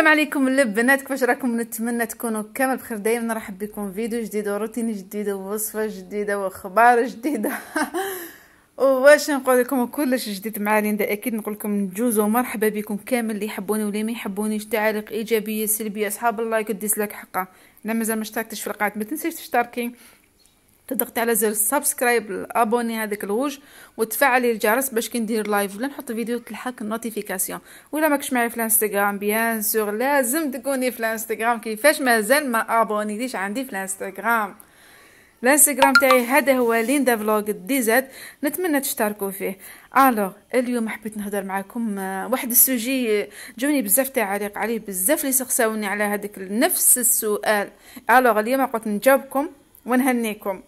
السلام عليكم البنات كيفاش راكم نتمنى تكونوا كامل بخير دائما نرحب بكم فيديو جديد وروتين جديد ووصفه جديده واخبار جديده واش نقول لكم كلش جديد مع ليندا اكيد نقول لكم نجوز ومرحبا بكم كامل اللي يحبوني واللي ما يحبونيش تعاليق ايجابيه سلبيه اصحاب اللايك والديسلايك حقا انا مازال ما اشتركتش في القناه ما تنسيش تشتركي تضغطي على زر سبسكرايب الابوني هذاك الغوج وتفعلي الجرس باش كي ندير لايف ولا نحط فيديو تلحق النوتيفيكاسيون ولا ماكش معايا في الانستغرام بيان سور لازم تكوني في الانستغرام كيفاش مازال ما ابونيتيش عندي في الانستغرام الانستغرام تاعي هذا هو ليندا فلوغ زد نتمنى تشتركوا فيه الو اليوم حبيت نهضر معكم آه، واحد السوجي آه، جوني بزاف تعاليق عليه بزاف اللي سقساوني على هذاك نفس السؤال الو اليوم قلت نجاوبكم ونهنيكم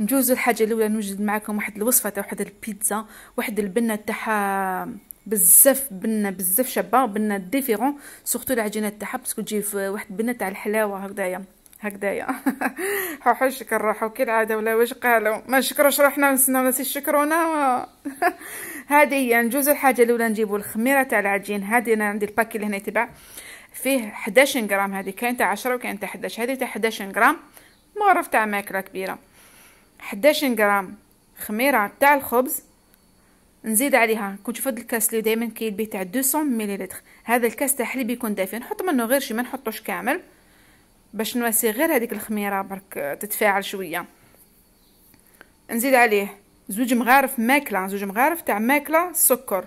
نجوزو الحاجه الاولى نوجد معكم واحد الوصفه تاع واحد البيتزا واحد البنه تاعها بزاف بنه بزاف شابه بنه ديفيرون سورتو العجينه تاعها باسكو تجي واحد بنه تاع الحلاوه هكذايا هكذايا حوحشك روحو كي العاده ولا واش قالوا ما نشكروش روحنا نسناو ناس يشكرونا هادي هي نجوز الحاجه الاولى نجيبو الخميره تاع العجين هادي انا عندي الباكي اللي هنا يتباع فيه 11 غرام هادي كاين تاع 10 وكاين تاع 11 هادي تاع 11 غرام مغرف تاع ماكله كبيره 11 غرام خميره تاع الخبز نزيد عليها كنت في هذا الكاس اللي دائما كاين به تاع 200 مليلتر هذا الكاس تاع حليب يكون دافي نحط منه غير شي ما نحطوش كامل باش نواسي غير هذيك الخميره برك تتفاعل شويه نزيد عليه زوج مغارف ماكله زوج مغارف تاع ماكله سكر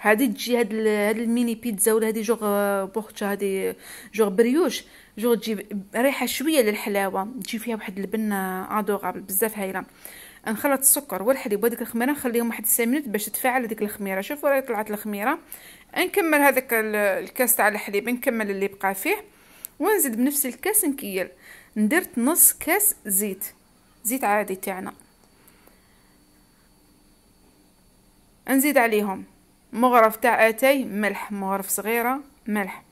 هادي تجي هاد هاد الميني بيتزا ولا هادي جوغ آه، بوختشا هادي جوغ بريوش جوغ تجي ريحه شويه للحلاوه تجي فيها واحد البنه آه، ادوغابل بزاف هايله نخلط السكر والحليب وهذيك الخميره نخليهم واحد 9 مينوت باش تفاعل ديك الخميره شوفوا راهي طلعت الخميره نكمل هذاك الكاس تاع الحليب نكمل اللي بقى فيه ونزيد بنفس الكاس نكيل ندرت نص كاس زيت زيت عادي تاعنا نزيد عليهم مغرف تاع اتاي ملح مغرف صغيره ملح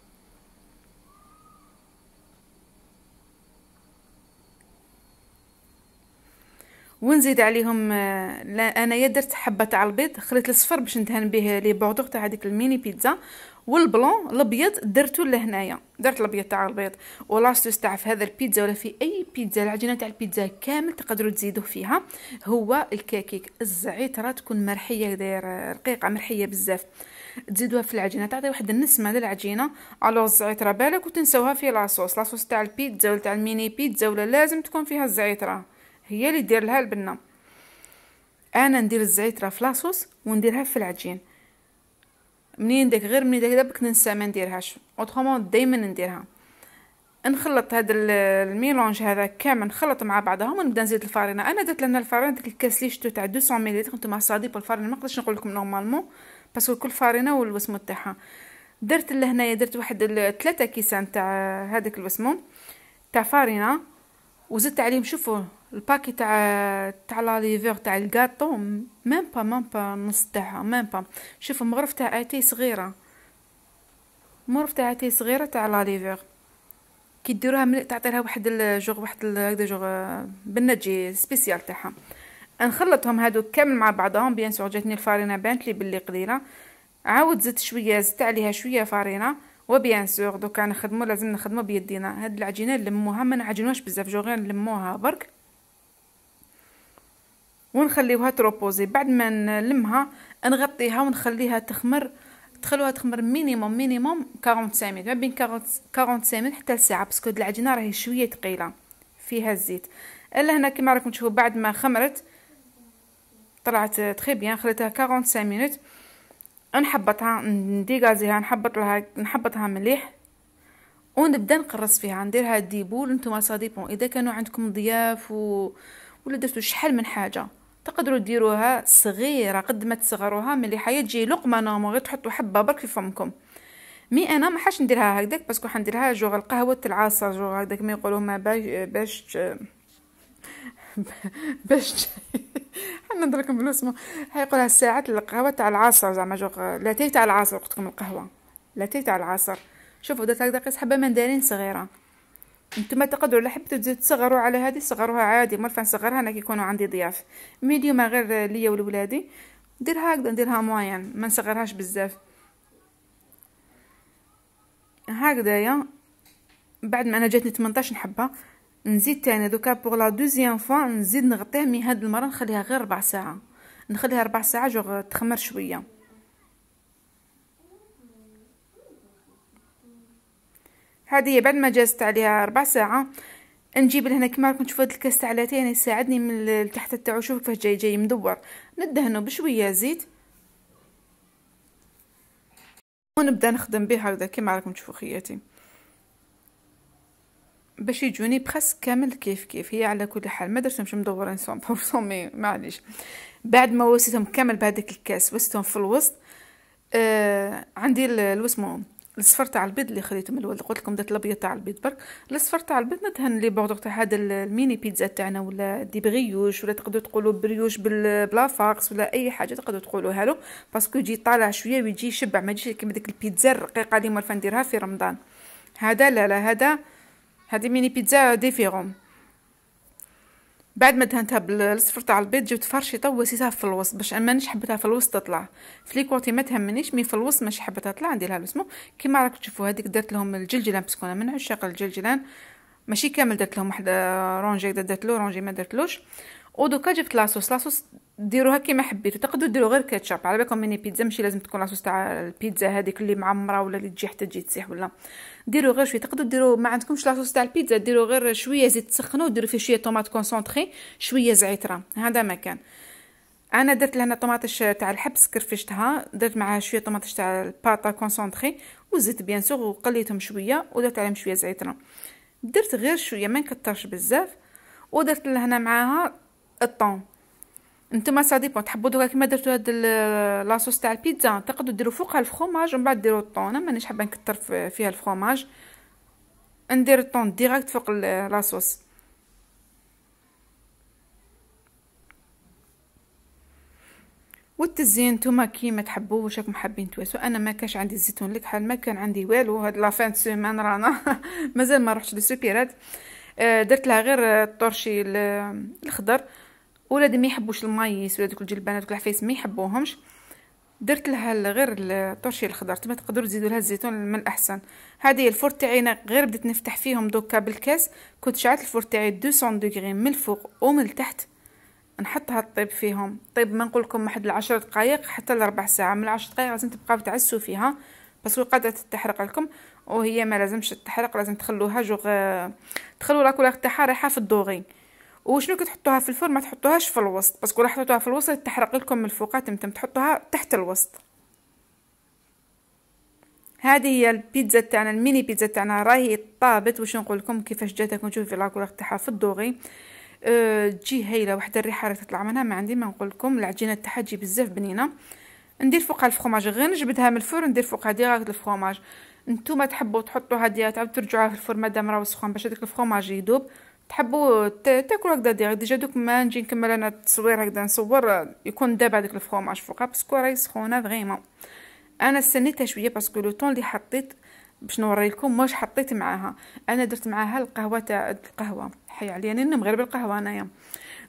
ونزيد عليهم آه، لا انايا درت حبه تاع البيض خليت الصفر باش ندهن به لي بوردور تاع هذيك الميني بيتزا والبلون الابيض درتو لهنايا درت الابيض تاع البيض ولاستوس تاع في هذا البيتزا ولا في اي بيتزا العجينه تاع البيتزا كامل تقدروا تزيدوه فيها هو الكاكيك الزعتره تكون مرحيه داير رقيقه مرحيه بزاف تزيدوها في العجينه تعطي واحد النسمه للعجينه الو الزعتره بالك وتنسوها في لاصوص لاصوص تاع البيتزا ولا تاع الميني بيتزا ولا لازم تكون فيها الزعتره هي اللي دير لها البنه انا ندير الزعتره في لاصوص ونديرها في العجين منين داك غير منين داك دابك ننسى ما نديرهاش اوترومون دائما نديرها نخلط هذا الميلونج هذا كامل نخلط مع بعضهم ونبدا نزيد الفرينه انا درت لنا الفرينه ديك الكاس لي شتو تاع 200 مليلتر نتوما صاديب بالفرينه ما نقدرش نقول لكم نورمالمون باسكو كل فرينه والوسمو تاعها درت لهنايا درت واحد ثلاثة كيسان تاع هذاك الوسمو تاع فرينه وزدت عليهم شوفوا الباكي تاع تاع لا ليفور تاع الكاطو ميم با ميم با نص تاعها ميم با شوف مغرف تاع اتي صغيره مغرف تاع اتي صغيره تاع لا ليفور كي ديروها ملي تعطي لها واحد الجوغ واحد هكذا جوغ بنجي سبيسيال تاعها نخلطهم هادو كامل مع بعضهم بيان سور جاتني الفارينه بانت لي باللي قليله عاود زدت شويه زدت عليها شويه فارينه وبيان سور دوكا نخدمو لازم نخدمو بيدينا هاد العجينه نلموها ما نعجنوهاش بزاف جو غير نلموها برك ونخليوها تروبوزي بعد ما نلمها نغطيها ونخليها تخمر تخلوها تخمر مينيموم مينيموم 45 مينيت ما بين 45 مينيت حتى لساعه باسكو العجينه راهي شويه ثقيله فيها الزيت الا هنا كما راكم تشوفوا بعد ما خمرت طلعت تري بيان خليتها 45 مينيت نحبطها نديغازيها نحبط لها نحبطها مليح ونبدا نقرص فيها نديرها ديبول نتوما سا ديبون اذا كانوا عندكم ضياف و... ولا درتو شحال من حاجه تقدروا ديروها صغيره قد ما تصغروها ملي حيا تجي لقمه نورمال غير تحطوا حبه برك في فمكم مي انا ما حاش نديرها هكذاك باسكو حنديرها جوغ القهوه تاع العصر جوغ هكذاك ما يقولوا ما باش باش حنا نضركم بالاسم حيقولها ساعه القهوه تاع العصر زعما جوغ لاتاي تاع العصر وقتكم القهوه لاتاي تاع العصر شوفوا درت هكذا قيس حبه مندارين صغيره نتوما تقدروا لا حبيتوا تزيدوا تصغروا على هذه صغروها عادي مرفع نصغرها انا كيكونوا عندي ضياف ميديوم غير ليا ولولادي دير هكذا نديرها موين ما نصغرهاش بزاف هكذايا بعد ما انا جاتني 18 حبه نزيد تاني دوكا بوغ لا دوزيام فوا نزيد نغطيه مي هاد المره نخليها غير ربع ساعه نخليها ربع ساعه جو تخمر شويه هذه بعد ما جازت عليها ربع ساعة نجيب لهنا كما راكم تشوفوا هاد الكاس تاع لاتيه يعني يساعدني من التحت تاعو شوف كيفاش جاي جاي مدور ندهنو بشويه زيت ونبدا نخدم به هكذا كما راكم تشوفوا خياتي باش يجوني بخس كامل كيف كيف هي على كل حال ما درتهمش مدورين صوم بور مي إيه، معليش بعد ما وسيتهم كامل بهذاك الكاس وسيتهم في الوسط آه عندي الوسمهم الصفر تاع البيض اللي خديته من الولد قلت لكم درت الابيض تاع البيض برك الصفر تاع البيض ندهن لي بوردور تاع هذا الميني بيتزا تاعنا ولا دي بريوش ولا تقدروا تقولوا بريوش بلا فاكس ولا اي حاجه تقدروا تقولوها له باسكو يجي طالع شويه ويجي يشبع ما يجيش كيما ديك البيتزا الرقيقه اللي مرفا نديرها في رمضان هذا لا لا هذا هذه ميني بيتزا ديفيرون بعد ما دهنتها بالصفر تاع البيض جبت فرشيطه وسيتها في الوسط باش ما حبيتها في الوسط تطلع في ليكوتي ما تهمنيش مي في الوسط ماشي حبيتها تطلع لها لوسمو كيما راك تشوفوا هذيك درت لهم الجلجلان باسكو انا من عشاق الجلجلان ماشي كامل درت لهم واحد رونجي درت له رونجي ما درتلوش ودوكا جبت لاصوص لاصوص ديروها كيما حبيتو تقدروا ديروا غير كاتشاب على بالكم ميني بيتزا ماشي لازم تكون لاصوص تاع البيتزا هذيك اللي معمره ولا اللي تجي حتى تجي تسيح ولا ديروا غير شويه تقدروا ديروا ما عندكمش لاصوص تاع البيتزا ديروا غير شويه زيت تسخنوا وديروا فيه شويه طوماط كونسونطري شويه زعتره هذا ما كان انا درت لهنا طوماطش تاع الحبس كرفشتها درت معها شويه طوماطش تاع الباتا كونسونطري وزيت بيان سور وقليتهم شويه ودرت عليهم شويه زعتره درت غير شويه ما نكثرش بزاف ودرت لهنا معاها الطون نتوما سا ديبون تحبوا دوكا كيما درتو هاد لاصوص تاع البيتزا تقدروا ديروا فوقها الفخوماج ومن بعد ديروا الطون انا مانيش حابه نكثر فيها الفخوماج ندير الطون ديريكت فوق لاصوص والتزيين نتوما كيما تحبوا واش راكم حابين تواسو انا ما كاش عندي الزيتون لك حال ما كان عندي والو هاد لا فان سيمان رانا مازال ما رحتش للسوبيرات آه، درت لها غير آه، الطرشي الخضر ولادي ما يحبوش المايس ولا دوك الجلبانات دوك العفايس ما يحبوهمش درت لها غير الطرشي الخضر تما تقدروا تزيدوا لها الزيتون من الاحسن هذه هي الفور تاعي غير بديت نفتح فيهم دوكا بالكاس كنت شعلت الفور تاعي 200 دوغري من الفوق ومن التحت نحطها طيب فيهم طيب ما نقول لكم واحد العشر دقائق حتى لربع ساعه من العشر دقائق لازم تبقاو تعسوا فيها باسكو قادرة تتحرق لكم وهي ما لازمش تتحرق لازم تخلوها جوغ تخلو لاكولار تاعها رايحه في الدوغين وشنو كتحطوها في الفرن ما تحطوهاش في الوسط باسكو راح تحطوها في الوسط تحرق لكم من الفوق تمتم تحطوها تحت الوسط هذه هي البيتزا تاعنا الميني بيتزا تاعنا راهي طابت واش نقول لكم كيفاش جاتكم في لاكولار تاعها في الدوغي أه تجي هايله واحده الريحه راهي تطلع منها ما عندي ما نقول لكم العجينه تاعها تجي بزاف بنينه ندير فوقها الفرماج غير نجبدها من الفرن ندير فوقها ديريكت الفرماج نتوما تحبوا تحطوها ديريكت عاود ترجعوها في الفرن مادام راهو سخون باش هذاك الفرماج يذوب تحبوا تاكلوا هكذا ديريكت ديجا دوك ما نجي نكمل انا التصوير هكذا نصور يكون داب هذاك الفرماج فوقها باسكو راهي سخونه فريمون انا استنيتها شويه باسكو لو طون اللي حطيت باش نوري لكم واش حطيت معاها انا درت معاها القهوه تاع القهوه حي عليا انا مغرب القهوه انايا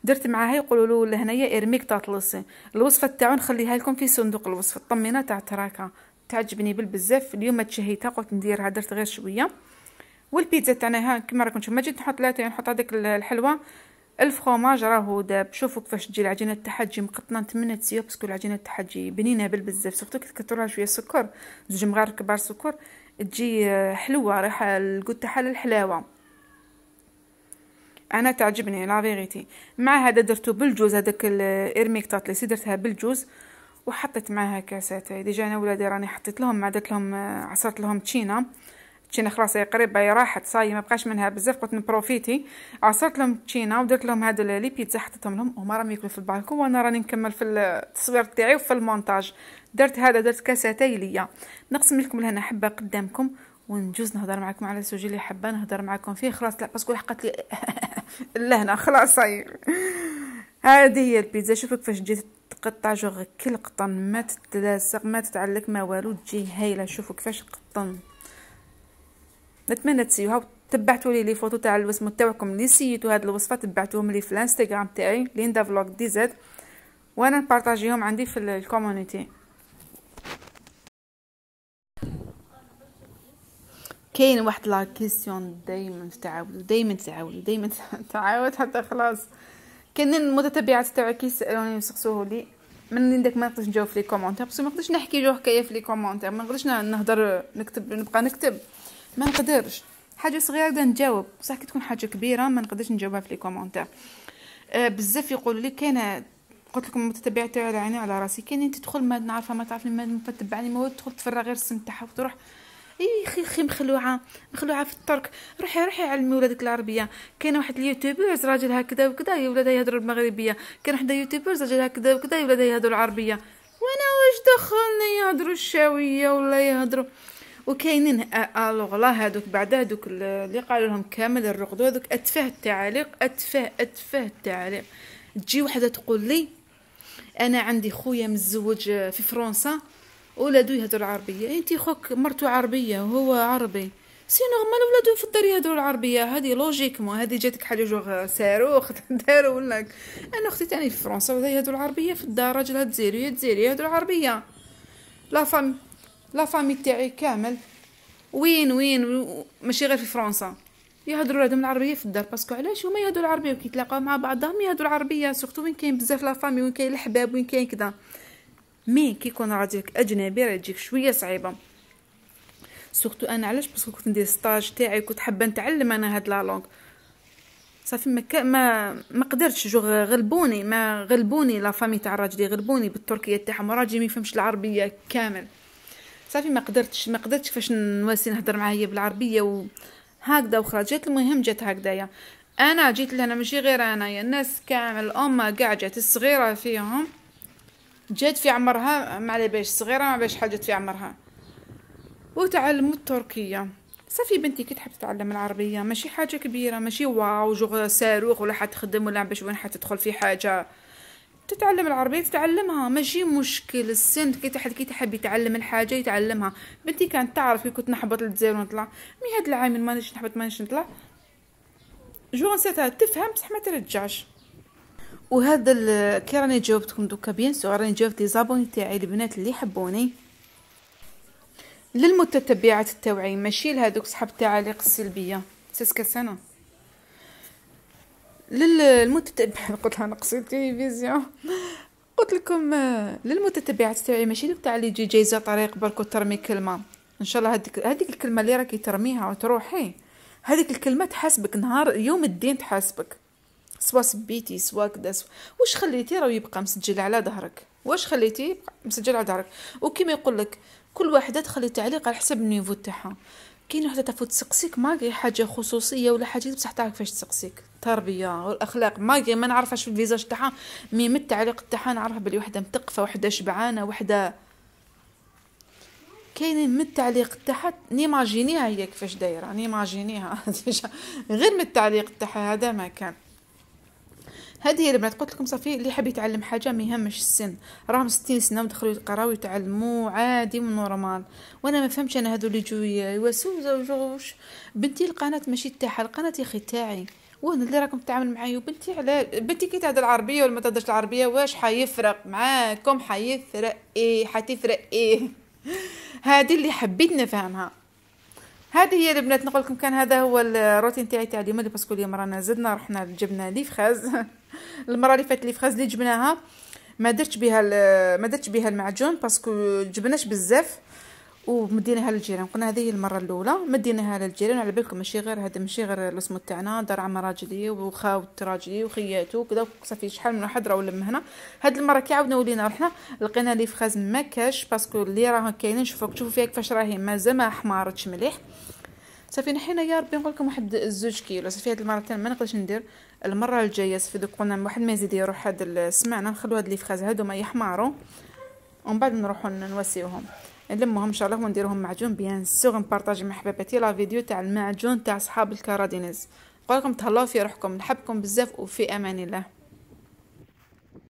درت معاها يقولوا له لهنايا ارميك تطلس الوصفه تاعو نخليها لكم في صندوق الوصف الطمينه تاع تراكا تعجبني بالبزاف اليوم تشهيتها قلت نديرها درت غير شويه والبيتزا تاعنا ها كما راكم تشوفوا ما جيت نحط لا نحط هذيك الحلوه الفخوماج راهو داب شوفوا كيفاش تجي العجينه تاعها تجي مقطنه نتمنى تسيو باسكو العجينه تاعها تجي بنينه بالبزاف سورتو كي تكثروا شويه سكر زوج مغار كبار سكر تجي آه، حلوه ريحه الكوت تاعها للحلاوه انا تعجبني لا فيغيتي مع هذا درتو بالجوز هذاك الارميك تاع لي درتها بالجوز وحطيت معها كاسات ديجا انا ولادي راني حطيت لهم مع درت لهم عصرت لهم تشينا تشينا خلاص هي قريبه هي راحت صاي ما بقاش منها بزاف قلت نبروفيتي عصرت لهم تشينا ودرت لهم هاد لي بيتزا حطيتهم لهم هما راهم ياكلوا في البالكون وانا راني نكمل في التصوير تاعي وفي المونتاج درت هذا درت كاساتي ليا نقسم لكم لهنا حبه قدامكم ونجوز نهضر معكم على السوجي اللي حابه نهضر معكم فيه خلاص لا باسكو لحقت لي لهنا خلاص صاير هذه هي البيتزا شوفوا كيفاش جات تقطع جو كل قطن ما تتلاصق ما تتعلق ما والو تجي هايله شوفوا كيفاش قطن نتمنى تسيوها تبعتوا لي لي فوتو تاع الوسم تاعكم اللي سيتو هاد الوصفه تبعتوهم لي في الانستغرام تاعي ليندا فلوغ دي زد وانا نبارطاجيهم عندي في الكوميونيتي كاين واحد لا كيسيون دائما تعاود دائما تعاود دائما تعاود حتى خلاص كاين المتتبعات تاعي كيسالوني يسقسوه لي من داك ما نقدرش نجاوب في لي كومونتير باسكو ما نقدرش نحكي له حكايه في لي كومونتير ما نقدرش نهضر نكتب نبقى نكتب ما نقدرش حاجه صغيره نقدر نجاوب بصح كي تكون حاجه كبيره ما نقدرش نجاوبها في لي كومونتير آه بزاف يقولوا لي كاين قلت لكم المتتبع تاعي على عيني وعلى راسي كاين تدخل ما نعرفها ما تعرفني ما تتبعني ما تدخل تفرغ غير السم تاعها وتروح اي خي خي مخلوعه مخلوعه في الترك روحي روحي علمي ولادك العربيه كاين واحد اليوتيوبرز راجل هكذا وكذا يا ولادها يهضروا المغربيه كاين واحد اليوتيوبرز راجل هكذا وكذا يا ولادها يهضروا العربيه وانا واش دخلني يهضروا الشاويه ولا يهضروا وكاينين الوغ لا هادوك بعد هادوك اللي قالوا لهم كامل الرقدو هادوك اتفه التعاليق اتفه اتفه التعاليق تجي وحده تقول لي انا عندي خويا متزوج في فرنسا ولادو يهدروا العربيه انت خوك مرتو عربيه وهو عربي سي نورمال ولادو في الدار يهدروا العربيه هذه لوجيك مو هذه جاتك حاجه جوغ صاروخ دارو لك انا اختي تاني في فرنسا وهذا يهدروا العربيه في الدار راجلها يا تزيري يهدروا العربيه لا فام لا فامي تاعي كامل وين وين ماشي غير في فرنسا يهضروا ولادهم العربيه في الدار باسكو علاش هما يهضروا العربيه وكيتلاقاو مع بعضهم يهضروا العربيه سورتو وين كاين بزاف لا فامي وين كاين الحباب وين كاين كذا مي كي يكون راسك اجنبي راه تجيك شويه صعيبه سورتو انا علاش باسكو كنت ندير ستاج تاعي كنت حابه نتعلم انا هاد لا لونغ صافي ما ما ما قدرتش جو غلبوني ما غلبوني لا فامي تاع راجلي غلبوني بالتركيه تاعهم راجلي ما يفهمش العربيه كامل صافي ما قدرتش ما قدرتش فاش نواسي نهضر معاه هي بالعربيه و هكذا وخرا جات المهم جات هكذايا انا جيت لهنا ماشي غير انايا الناس كامل الامه كاع جات الصغيره فيهم جات في عمرها ما على باش صغيره ما باش حاجه في عمرها وتعلمت التركيه صافي بنتي كي تحب تتعلم العربيه ماشي حاجه كبيره ماشي واو جو صاروخ ولا حتخدم ولا باش وين حتدخل في حاجه تتعلم العربيه تتعلمها ماشي مشكل السن كي تحد كي تحب يتعلم الحاجه يتعلمها بنتي كانت تعرف كي كنت نحبط للجزائر ونطلع مي هاد العام مانيش نحبط مانيش نطلع جو نسيتها تفهم بصح ما ترجعش وهذا كي راني جاوبتكم دوكا بيان سو راني جاوبت لي زابوني تاعي البنات اللي حبوني للمتتبعات التوعي ماشي لهذوك صحاب التعاليق السلبيه سيسكا سنه للمتتبع قلت لها نقصي التلفزيون قلت لكم للمتتبعات تاعي ماشي دوك تاع اللي تجي جايزه طريق برك وترمي كلمه ان شاء الله هذيك هذيك الكلمه اللي راكي ترميها وتروحي هذيك الكلمه تحاسبك نهار يوم الدين تحاسبك سوا سبيتي سوا كدا سوا واش خليتي راه يبقى مسجل على ظهرك واش خليتي يبقى مسجل على ظهرك وكيما يقول لك كل واحده تخلي تعليق على حسب النيفو تاعها كاين وحده تفوت تسقسيك ماكي حاجه خصوصيه ولا حاجه بصح تعرف كيفاش تسقسيك التربيه والاخلاق ماكي ما نعرفهاش في الفيزاج تاعها مي من التعليق تاعها نعرف بلي وحده متقفه وحده شبعانه وحده كاينين من التعليق تاعها نيماجينيها هي كيفاش دايره نيماجينيها غير من التعليق تاعها هذا ما كان هذه هي البنات قلت لكم صافي اللي حاب يتعلم حاجه ما يهمش السن راهم 60 سنه ودخلوا يقراو ويتعلموا عادي ونورمال وانا ما فهمتش انا هذو اللي جو يواسو زوجوش بنتي القناه ماشي تاعها القناه يا اخي تاعي وانا اللي راكم تتعامل معايا وبنتي على بنتي كي تهضر العربيه ولا ما تهضرش العربيه واش حيفرق معاكم حيفرق ايه حتفرق ايه هذه اللي حبيت نفهمها هذه هي البنات نقول لكم كان هذا هو الروتين تاعي تاع اليوم اللي باسكو اليوم رانا زدنا رحنا جبنا لي فخاز المره اللي فاتت لي فخاز اللي جبناها ما درتش بها ما درتش بها المعجون باسكو جبناش بزاف ومديناها للجيران قلنا هذه هي المره الاولى مديناها للجيران على بالكم ماشي غير هذا ماشي غير الاسم تاعنا دار عم راجلي وخاو راجلي وخياته وكذا صافي شحال من واحد راه لم هنا هاد المره كي عاودنا ولينا رحنا لقينا لي فخاز ما كاش باسكو اللي راه كاينين شوفوا شوفوا فيها كيفاش راهي مازال ما حمارتش مليح صافي نحينا يا ربي نقول لكم واحد زوج كيلو صافي هاد المره ما نقدرش ندير المره الجايه صافي دوك قلنا واحد ما يزيد يروح هاد سمعنا نخلو هاد لي فخاز هادو ما يحماروا ومن بعد نروحو نواسيوهم نلمهم ان شاء الله ونديرهم معجون بيان سيغ نبارطاجي مع حبيباتي لا فيديو تاع المعجون تاع صحاب الكارادينيز نقولكم تهلاو في روحكم نحبكم بزاف وفي امان الله